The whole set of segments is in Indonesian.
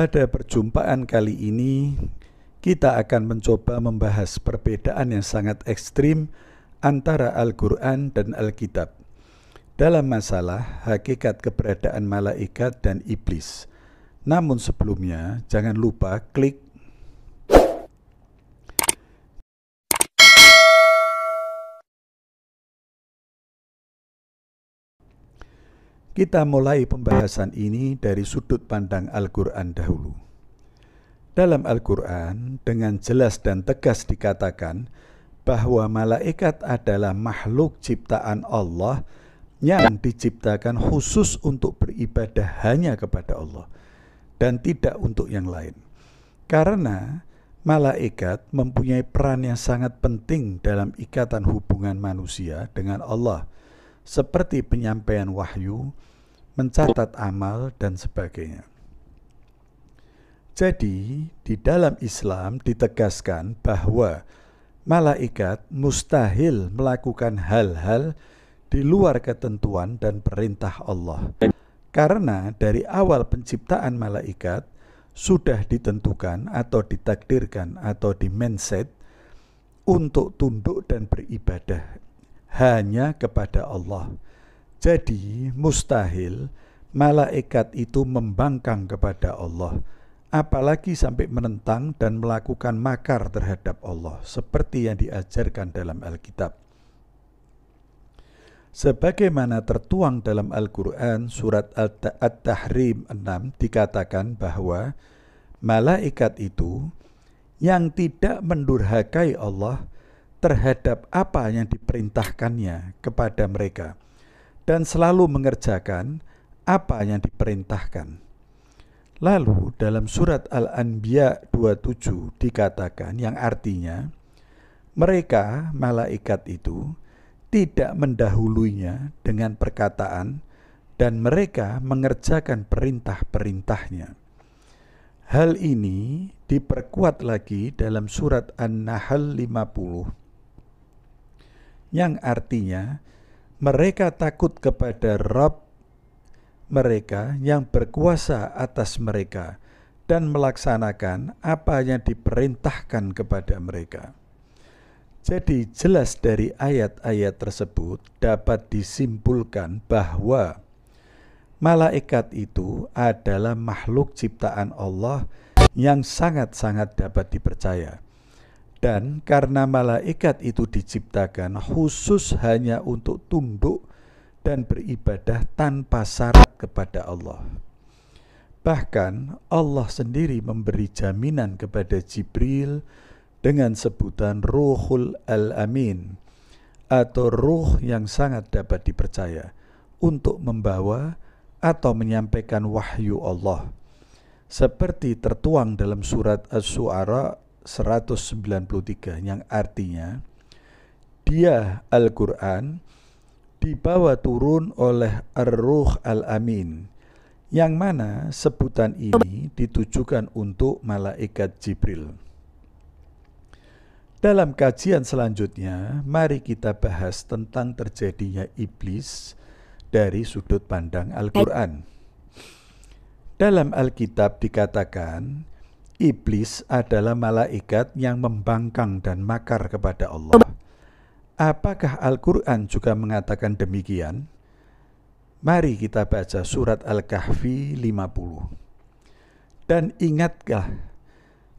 Pada perjumpaan kali ini, kita akan mencoba membahas perbedaan yang sangat ekstrim antara Al-Quran dan Alkitab dalam masalah hakikat keberadaan malaikat dan iblis. Namun sebelumnya, jangan lupa klik Kita mulai pembahasan ini dari sudut pandang Al-Quran dahulu. Dalam Al-Quran, dengan jelas dan tegas dikatakan bahwa malaikat adalah makhluk ciptaan Allah yang diciptakan khusus untuk beribadah hanya kepada Allah dan tidak untuk yang lain. Karena malaikat mempunyai peran yang sangat penting dalam ikatan hubungan manusia dengan Allah – seperti penyampaian wahyu, mencatat amal, dan sebagainya. Jadi, di dalam Islam ditegaskan bahwa malaikat mustahil melakukan hal-hal di luar ketentuan dan perintah Allah. Karena dari awal penciptaan malaikat sudah ditentukan atau ditakdirkan atau dimenset untuk tunduk dan beribadah hanya kepada Allah. Jadi mustahil malaikat itu membangkang kepada Allah, apalagi sampai menentang dan melakukan makar terhadap Allah, seperti yang diajarkan dalam Alkitab. Sebagaimana tertuang dalam Al-Quran surat al tahrim 6 dikatakan bahwa malaikat itu yang tidak mendurhakai Allah terhadap apa yang diperintahkannya kepada mereka dan selalu mengerjakan apa yang diperintahkan. Lalu dalam surat Al-Anbiya 27 dikatakan yang artinya mereka malaikat itu tidak mendahulunya dengan perkataan dan mereka mengerjakan perintah-perintahnya. Hal ini diperkuat lagi dalam surat An-Nahl 50 yang artinya mereka takut kepada Rob mereka yang berkuasa atas mereka dan melaksanakan apa yang diperintahkan kepada mereka. Jadi jelas dari ayat-ayat tersebut dapat disimpulkan bahwa malaikat itu adalah makhluk ciptaan Allah yang sangat-sangat dapat dipercaya. Dan karena malaikat itu diciptakan khusus hanya untuk tunduk dan beribadah tanpa syarat kepada Allah. Bahkan Allah sendiri memberi jaminan kepada Jibril dengan sebutan Ruhul Al-Amin atau ruh yang sangat dapat dipercaya untuk membawa atau menyampaikan wahyu Allah. Seperti tertuang dalam surat As-Su'ara 193 yang artinya dia Al-Qur'an dibawa turun oleh Ar-Ruh Al-Amin yang mana sebutan ini ditujukan untuk malaikat Jibril. Dalam kajian selanjutnya, mari kita bahas tentang terjadinya iblis dari sudut pandang Al-Qur'an. Dalam Alkitab dikatakan, Iblis adalah malaikat yang membangkang dan makar kepada Allah. Apakah Al-Quran juga mengatakan demikian? Mari kita baca surat Al-Kahfi 50. Dan ingatlah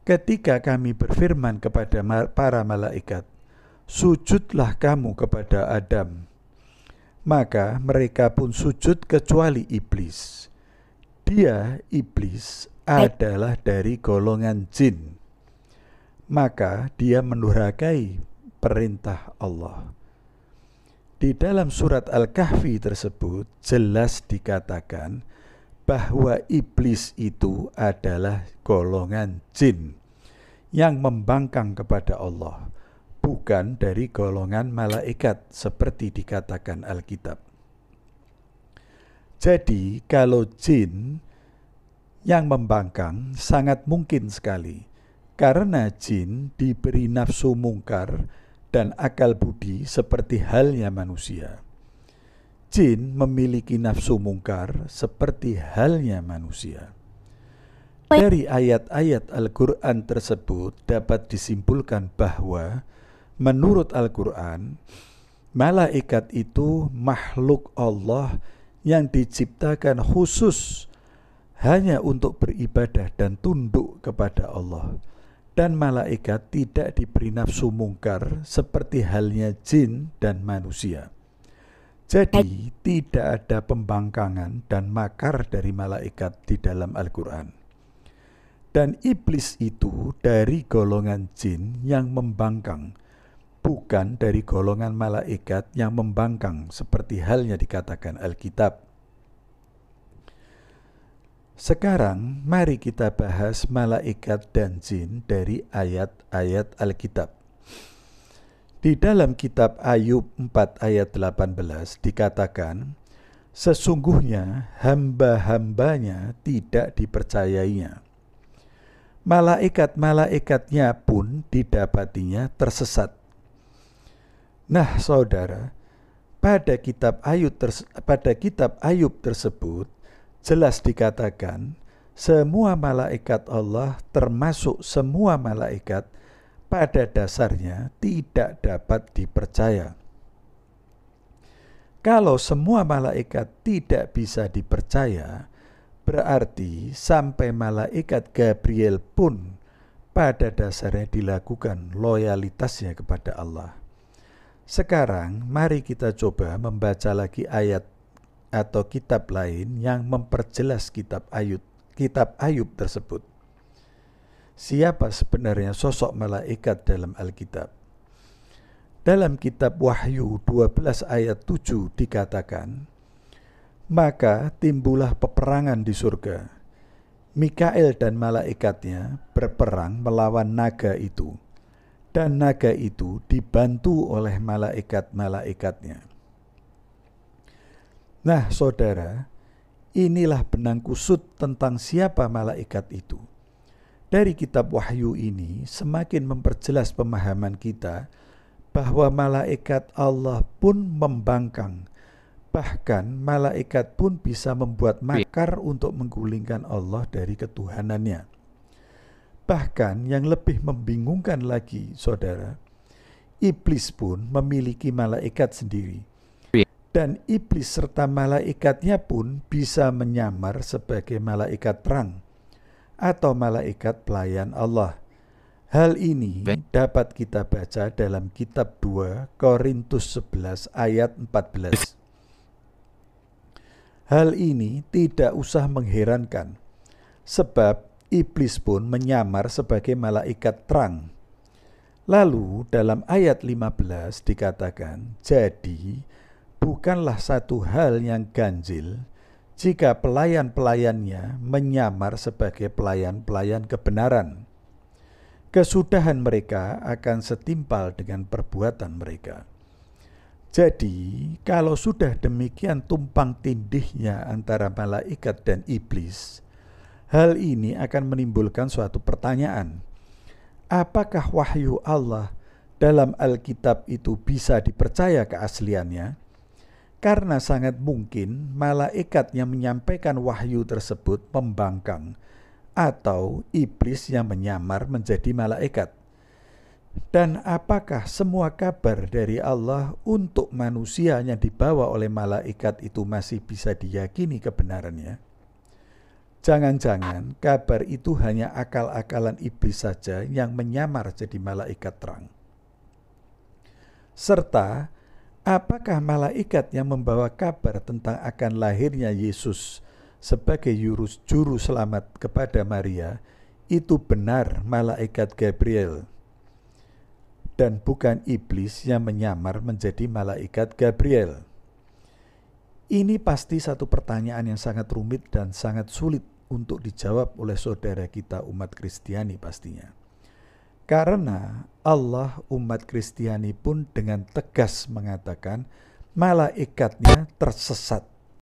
ketika kami berfirman kepada para malaikat, sujudlah kamu kepada Adam. Maka mereka pun sujud kecuali iblis. Dia, iblis, adalah dari golongan jin. Maka dia menurakai perintah Allah. Di dalam surat Al-Kahfi tersebut jelas dikatakan bahwa iblis itu adalah golongan jin yang membangkang kepada Allah, bukan dari golongan malaikat seperti dikatakan Alkitab. Jadi, kalau jin yang membangkang sangat mungkin sekali karena jin diberi nafsu mungkar dan akal budi seperti halnya manusia. Jin memiliki nafsu mungkar seperti halnya manusia. Dari ayat-ayat Al-Quran tersebut dapat disimpulkan bahwa menurut Al-Quran, malaikat itu makhluk Allah yang diciptakan khusus hanya untuk beribadah dan tunduk kepada Allah. Dan malaikat tidak diberi nafsu mungkar seperti halnya jin dan manusia. Jadi tidak ada pembangkangan dan makar dari malaikat di dalam Al-Quran. Dan iblis itu dari golongan jin yang membangkang, bukan dari golongan malaikat yang membangkang seperti halnya dikatakan Alkitab. Sekarang mari kita bahas malaikat dan jin dari ayat-ayat Alkitab. Di dalam kitab Ayub 4 ayat 18 dikatakan, Sesungguhnya hamba-hambanya tidak dipercayainya. Malaikat-malaikatnya pun didapatinya tersesat. Nah, saudara, pada kitab Ayub, terse pada kitab Ayub tersebut jelas dikatakan semua malaikat Allah termasuk semua malaikat pada dasarnya tidak dapat dipercaya. Kalau semua malaikat tidak bisa dipercaya, berarti sampai malaikat Gabriel pun pada dasarnya dilakukan loyalitasnya kepada Allah. Sekarang mari kita coba membaca lagi ayat atau kitab lain yang memperjelas kitab Ayub, kitab Ayub tersebut. Siapa sebenarnya sosok malaikat dalam Alkitab? Dalam kitab Wahyu 12 ayat 7 dikatakan, Maka timbullah peperangan di surga. Mikael dan malaikatnya berperang melawan naga itu, dan naga itu dibantu oleh malaikat-malaikatnya. Nah, saudara, inilah benang kusut tentang siapa malaikat itu. Dari kitab Wahyu ini semakin memperjelas pemahaman kita bahwa malaikat Allah pun membangkang. Bahkan malaikat pun bisa membuat makar untuk menggulingkan Allah dari ketuhanannya. Bahkan yang lebih membingungkan lagi, saudara, iblis pun memiliki malaikat sendiri dan iblis serta malaikatnya pun bisa menyamar sebagai malaikat perang atau malaikat pelayan Allah. Hal ini dapat kita baca dalam kitab 2 Korintus 11 ayat 14. Hal ini tidak usah mengherankan sebab iblis pun menyamar sebagai malaikat terang. Lalu dalam ayat 15 dikatakan, jadi bukanlah satu hal yang ganjil jika pelayan-pelayannya menyamar sebagai pelayan-pelayan kebenaran. Kesudahan mereka akan setimpal dengan perbuatan mereka. Jadi, kalau sudah demikian tumpang tindihnya antara malaikat dan iblis, hal ini akan menimbulkan suatu pertanyaan. Apakah wahyu Allah dalam Alkitab itu bisa dipercaya keasliannya? Karena sangat mungkin malaikat yang menyampaikan wahyu tersebut pembangkang atau iblis yang menyamar menjadi malaikat. Dan apakah semua kabar dari Allah untuk manusia yang dibawa oleh malaikat itu masih bisa diyakini kebenarannya? Jangan-jangan kabar itu hanya akal-akalan iblis saja yang menyamar jadi malaikat terang. Serta Apakah malaikat yang membawa kabar tentang akan lahirnya Yesus sebagai juru selamat kepada Maria itu benar malaikat Gabriel dan bukan iblis yang menyamar menjadi malaikat Gabriel? Ini pasti satu pertanyaan yang sangat rumit dan sangat sulit untuk dijawab oleh saudara kita umat Kristiani pastinya. Karena Allah umat Kristiani pun dengan tegas mengatakan malaikatnya tersesat